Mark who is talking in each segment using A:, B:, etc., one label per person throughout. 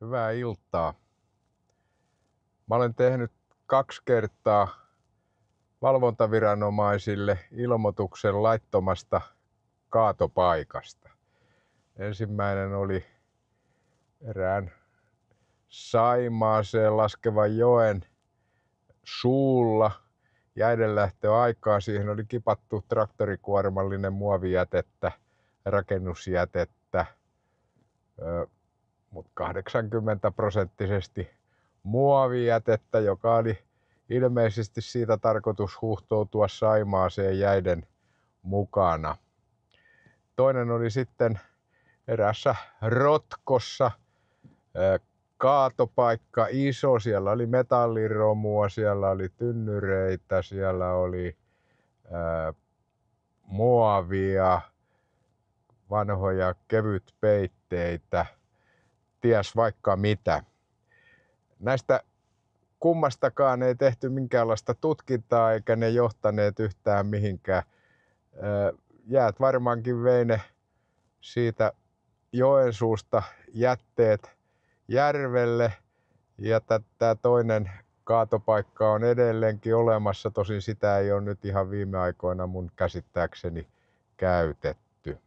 A: Hyvää iltaa. Mä olen tehnyt kaksi kertaa valvontaviranomaisille ilmoituksen laittomasta kaatopaikasta. Ensimmäinen oli erään Saimaaseen laskevan joen suulla. Jäiden lähtöaikaa siihen oli kipattu traktorikuormallinen muovijätettä, rakennusjätettä, mutta 80 prosenttisesti muovijätettä, joka oli ilmeisesti siitä tarkoitus huuhtoutua Saimaaseen jäiden mukana. Toinen oli sitten erässä rotkossa kaatopaikka iso, siellä oli metalliromua, siellä oli tynnyreitä, siellä oli ää, muovia, vanhoja kevytpeitteitä – ties vaikka mitä. Näistä kummastakaan ei tehty minkäänlaista tutkintaa eikä ne johtaneet yhtään mihinkään. Jäät varmaankin veine siitä Joensuusta jätteet järvelle ja tämä toinen kaatopaikka on edelleenkin olemassa, tosin sitä ei ole nyt ihan viime aikoina mun käsittääkseni käytetty.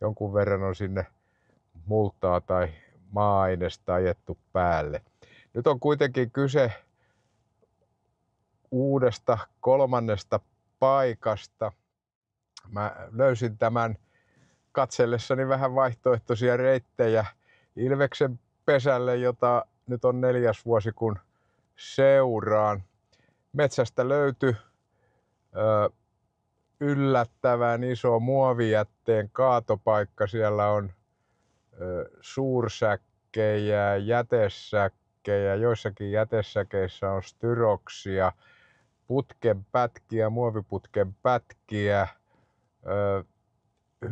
A: Jonkun verran on sinne multaa tai maa-ainesta ajettu päälle. Nyt on kuitenkin kyse uudesta kolmannesta paikasta. Mä löysin tämän katsellessani vähän vaihtoehtoisia reittejä Ilveksen pesälle, jota nyt on neljäs vuosi kun seuraan. Metsästä löytyi ö, yllättävän iso muovijätteen kaatopaikka. Siellä on suursäkkejä, jätesäkkejä, joissakin jätesäkeissä on styroksia, putken pätkiä, muoviputken pätkiä,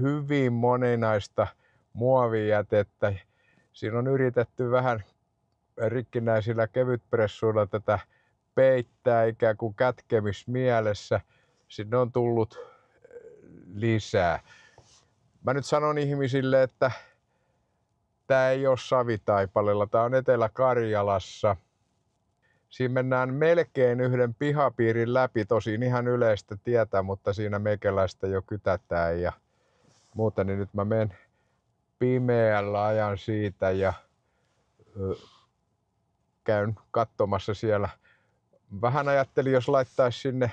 A: hyvin moninaista muovijätettä. Siinä on yritetty vähän rikkinäisillä kevytpressuilla tätä peittää ikään kuin kätkemismielessä. Sinne on tullut lisää. Mä nyt sanon ihmisille, että Tämä ei ole Savitaipalella, tämä on Etelä-Karjalassa. Siinä mennään melkein yhden pihapiirin läpi, tosin ihan yleistä tietä, mutta siinä mekeläistä jo kytätään ja muuten, niin nyt mä menen pimeällä ajan siitä ja ö, käyn katsomassa siellä. Vähän ajattelin, jos laittaisi sinne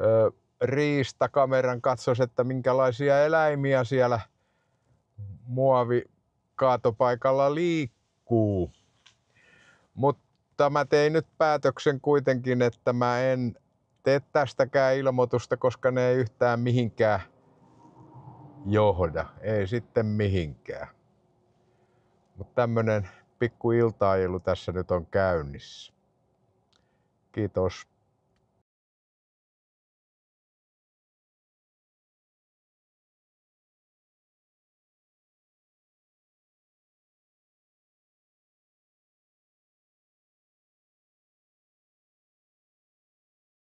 A: ö, riistakameran, katsos, että minkälaisia eläimiä siellä muovi kaatopaikalla liikkuu. Mutta mä tein nyt päätöksen kuitenkin, että mä en tee tästäkään ilmoitusta, koska ne ei yhtään mihinkään johda. Ei sitten mihinkään. Mutta tämmöinen pikku tässä nyt on käynnissä. Kiitos.